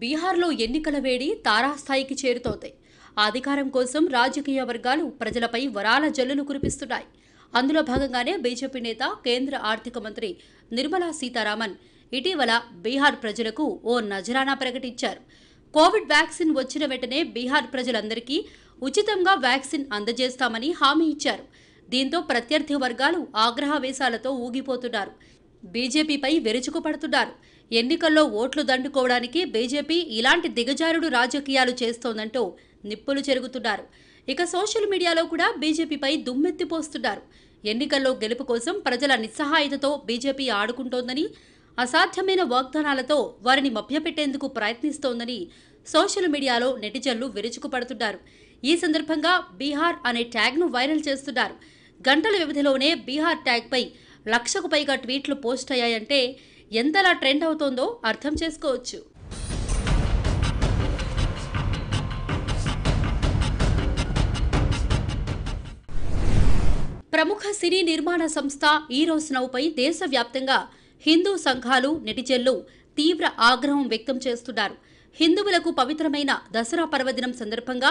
బీహార్లో ఎన్నికల వేడి తారాస్థాయికి చేరుతోంది అధికారం కోసం రాజకీయ వర్గాలు ప్రజలపై వరాల జల్లులు కురిపిస్తున్నాయి అందులో భాగంగానే బీజేపీ నేత కేంద్ర ఆర్థిక మంత్రి నిర్మలా సీతారామన్ ఇటీవల బీహార్ ప్రజలకు ఓ నజరానా ప్రకటించారు కోవిడ్ వ్యాక్సిన్ వచ్చిన వెంటనే బీహార్ ప్రజలందరికీ ఉచితంగా వ్యాక్సిన్ అందజేస్తామని హామీ ఇచ్చారు దీంతో ప్రత్యర్థి వర్గాలు ఆగ్రహవేశాలతో ఊగిపోతున్నారు బీజేపీపై వెరుచుకుపడుతున్నారు ఎన్నికల్లో ఓట్లు దండుకోవడానికి బీజేపీ ఇలాంటి దిగజారుడు రాజకీయాలు చేస్తోందంటూ నిప్పులు చెరుగుతున్నారు ఇక సోషల్ మీడియాలో కూడా బీజేపీపై దుమ్మెత్తిపోస్తున్నారు ఎన్నికల్లో గెలుపు కోసం ప్రజల నిస్సహాయతతో బీజేపీ ఆడుకుంటోందని అసాధ్యమైన వాగ్దానాలతో వారిని మభ్యపెట్టేందుకు ప్రయత్నిస్తోందని సోషల్ మీడియాలో నెటిజన్లు విరుచుకుపడుతున్నారు ఈ సందర్భంగా బీహార్ అనే ట్యాగ్ను వైరల్ చేస్తున్నారు గంటల వ్యవధిలోనే బీహార్ ట్యాగ్పై లక్షకు పైగా ట్వీట్లు పోస్ట్ అయ్యాయంటే ఎంతలా ట్రెండ్ అవుతోందో అర్థం చేసుకోవచ్చు ప్రముఖ సినీ నిర్మాణ సంస్థ ఈరోస్ నౌపై దేశవ్యాప్తంగా హిందూ సంఘాలు నెటిజన్లు తీవ్ర ఆగ్రహం వ్యక్తం చేస్తున్నారు హిందువులకు పవిత్రమైన దసరా పర్వదినం సందర్భంగా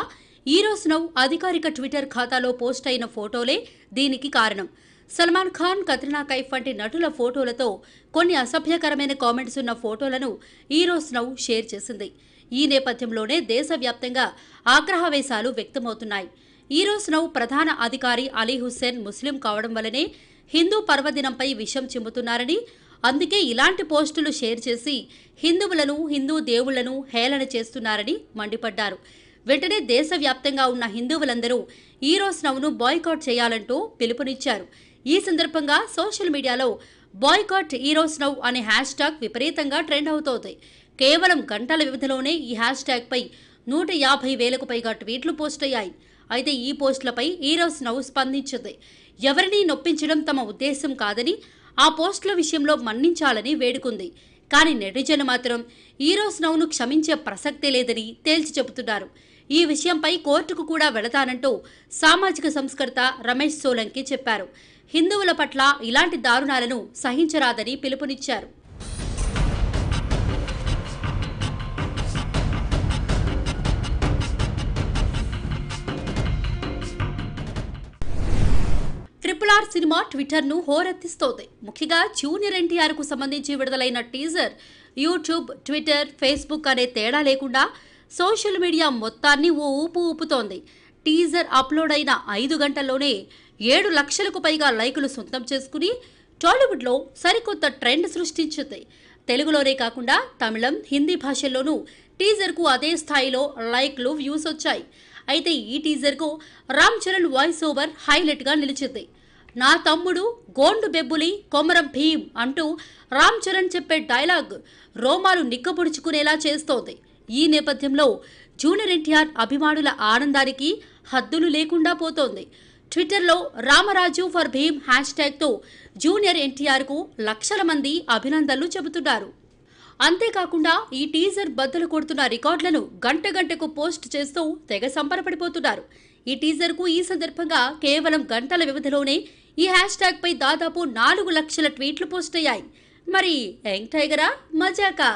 ఈరోస్ నౌ అధికారిక ట్విట్టర్ ఖాతాలో పోస్ట్ అయిన ఫోటోలే దీనికి కారణం సల్మాన్ ఖాన్ కత్రినా కైఫ్ వంటి నటుల ఫోటోలతో కొన్ని అసభ్యకరమైన కామెంట్స్ ఉన్న ఫోటోలను ఈరోస్ నౌ షేర్ చేసింది ఈ నేపథ్యంలోనే దేశవ్యాప్తంగా ఆగ్రహవేశాలు వ్యక్తమవుతున్నాయి ఈరోజ్ నౌ ప్రధాన అధికారి అలీ హుస్సేన్ ముస్లిం కావడం వల్లనే హిందూ పర్వదినంపై విషం చిమ్ముతున్నారని అందుకే ఇలాంటి పోస్టులు షేర్ చేసి హిందువులను హిందూ దేవుళ్లను హేళన చేస్తున్నారని మండిపడ్డారు వెంటనే దేశవ్యాప్తంగా ఉన్న హిందువులందరూ ఈరోస్ నవ్ను బాయ్కాట్ చేయాలంటూ పిలుపునిచ్చారు ఈ సందర్భంగా సోషల్ మీడియాలో బాయ్కాట్ ఈరోస్ నవ్ అనే హ్యాష్ ట్యాగ్ విపరీతంగా ట్రెండ్ అవుతోంది కేవలం గంటల వ్యవధిలోనే ఈ హ్యాష్ పై నూట యాభై వేలకు పైగా ట్వీట్లు పోస్ట్ అయ్యాయి అయితే ఈ పోస్టులపై ఈరోస్ నౌ స్పందించింది ఎవరినీ నొప్పించడం తమ ఉద్దేశం కాదని ఆ పోస్టుల విషయంలో మన్నించాలని వేడుకుంది కానీ నెటిజన్ మాత్రం ఈరోస్ నౌను క్షమించే ప్రసక్తే లేదని తేల్చి చెబుతున్నారు ఈ విషయంపై కోర్టుకు కూడా వెళతానంటూ సామాజిక సంస్కర్త రమేష్ సోలంకి చెప్పారు హిందువుల పట్ల ఇలాంటి దారుణాలను సహించరాదని పిలుపునిచ్చారు ట్రిపుల్ ఆర్ సినిమా ట్విట్టర్ ను హోరెత్తిస్తోంది ముఖ్యంగా జూనియర్ ఎన్టీఆర్ కు సంబంధించి విడుదలైన టీజర్ యూట్యూబ్ ట్విట్టర్ ఫేస్బుక్ అనే తేడా లేకుండా సోషల్ మీడియా మొత్తాన్ని ఓ ఊపు ఊపుతోంది టీజర్ అప్లోడ్ అయిన ఐదు గంటల్లోనే ఏడు లక్షలకు పైగా లైకులు సొంతం చేసుకుని టాలీవుడ్లో సరికొత్త ట్రెండ్ సృష్టించింది తెలుగులోనే కాకుండా తమిళం హిందీ భాషల్లోనూ టీజర్కు అదే స్థాయిలో లైక్లు వ్యూస్ వచ్చాయి అయితే ఈ టీజర్కు రామ్ చరణ్ వాయిస్ ఓవర్ హైలైట్గా నిలిచింది నా తమ్ముడు గోండు బెబ్బులి కొమరం భీమ్ అంటూ రామ్ చరణ్ చెప్పే డైలాగ్ రోమాలు నిక్కపొడుచుకునేలా చేస్తోంది ఈ నేపథ్యంలో జూనియర్ ఎన్టీఆర్ అభిమానుల ఆనందానికి హద్దులు లేకుండా పోతోంది ట్విట్టర్లో రామరాజు ఫర్ భీమ్ హ్యాష్ ట్యాగ్తో జూనియర్ ఎన్టీఆర్కు లక్షల మంది అభినందనలు చెబుతున్నారు అంతేకాకుండా ఈ టీజర్ బద్దలు కొడుతున్న రికార్డులను గంట గంటకు పోస్ట్ చేస్తూ తెగ సంబరపడిపోతున్నారు ఈ టీజర్కు ఈ సందర్భంగా కేవలం గంటల వ్యవధిలోనే ఈ హ్యాష్ ట్యాగ్పై దాదాపు నాలుగు లక్షల ట్వీట్లు పోస్ట్ అయ్యాయి మరి యంగ్ టైగరా మజాకా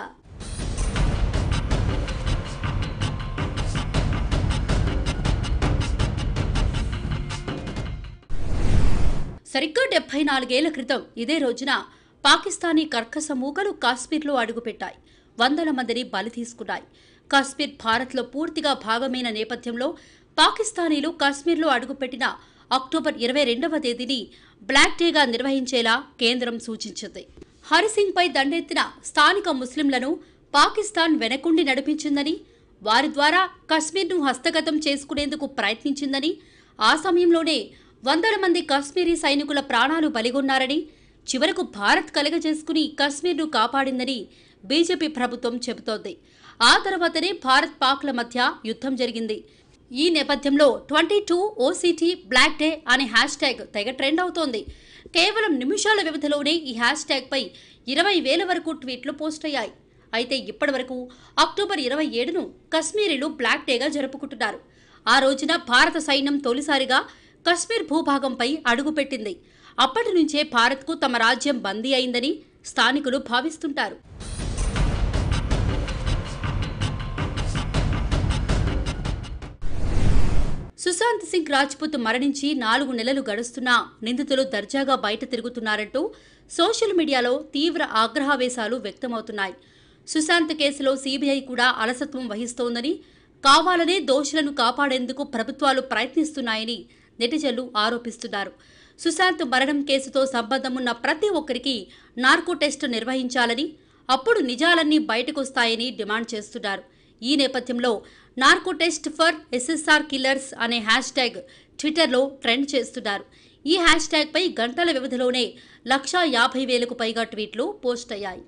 సరిగ్గా డెబ్బై నాలుగేళ్ల క్రితం ఇదే రోజున పాకిస్తానీ కర్కస మూకలు కాశ్మీర్లో అడుగుపెట్టాయి వందల మందిని బలి తీసుకున్నాయి కాశ్మీర్ భారత్లో పూర్తిగా భాగమైన నేపథ్యంలో పాకిస్తానీలు కాశ్మీర్లో అడుగుపెట్టిన అక్టోబర్ ఇరవై రెండవ తేదీని బ్లాక్ డేగా నిర్వహించేలా కేంద్రం సూచించింది హరిసింగ్పై దండెత్తిన స్థానిక ముస్లింలను పాకిస్తాన్ వెనకుండి నడిపించిందని వారి ద్వారా కశ్మీర్ను హస్తగతం చేసుకునేందుకు ప్రయత్నించిందని ఆ సమయంలోనే వందల మంది కశ్మీరీ సైనికుల ప్రాణాలు బలిగొన్నారని చివరకు భారత్ కలగజేసుకుని కశ్మీర్ను కాపాడిందని బీజేపీ ప్రభుత్వం చెబుతోంది ఆ తర్వాతనే భారత్ పాక్ల మధ్య యుద్ధం జరిగింది ఈ నేపథ్యంలో twenty two OCT black day అనే హ్యాష్ ట్యాగ్ తెగ ట్రెండ్ అవుతోంది కేవలం నిమిషాల వ్యవధిలోనే ఈ హ్యాష్ ట్యాగ్పై ఇరవై వేల వరకు ట్వీట్లు పోస్ట్ అయ్యాయి అయితే ఇప్పటి వరకు అక్టోబర్ ఇరవై ఏడును కశ్మీరీలు బ్లాక్ డేగా జరుపుకుంటున్నారు ఆ రోజున భారత సైన్యం తొలిసారిగా కశ్మీర్ భూభాగంపై అడుగుపెట్టింది అప్పటి నుంచే భారత్కు తమ రాజ్యం బందీ అయిందని స్థానికులు భావిస్తుంటారు సుశాంత్ సింగ్ రాజ్పుత్ మరణించి నాలుగు నెలలు గడుస్తున్నా నిందితులు దర్జాగా బయట తిరుగుతున్నారంటూ సోషల్ మీడియాలో తీవ్ర ఆగ్రహావేశాలు వ్యక్తమవుతున్నాయి సుశాంత్ కేసులో సీబీఐ కూడా అలసత్వం వహిస్తోందని కావాలనే దోషులను కాపాడేందుకు ప్రభుత్వాలు ప్రయత్నిస్తున్నాయని నెటిజన్లు ఆరోపిస్తున్నారు సుశాంత్ మరణం కేసుతో సంబంధమున్న ప్రతి ఒక్కరికి నార్కో టెస్ట్ నిర్వహించాలని అప్పుడు నిజాలన్నీ బయటకొస్తాయని డిమాండ్ చేస్తున్నారు ఈ నేపథ్యంలో narco test for SSR killers అనే హ్యాష్ ట్యాగ్ ట్విట్టర్లో ట్రెండ్ చేస్తున్నారు ఈ హ్యాష్ ట్యాగ్పై గంటల వ్యవధిలోనే లక్షా యాభై వేలకు పైగా ట్వీట్లు పోస్ట్ అయ్యాయి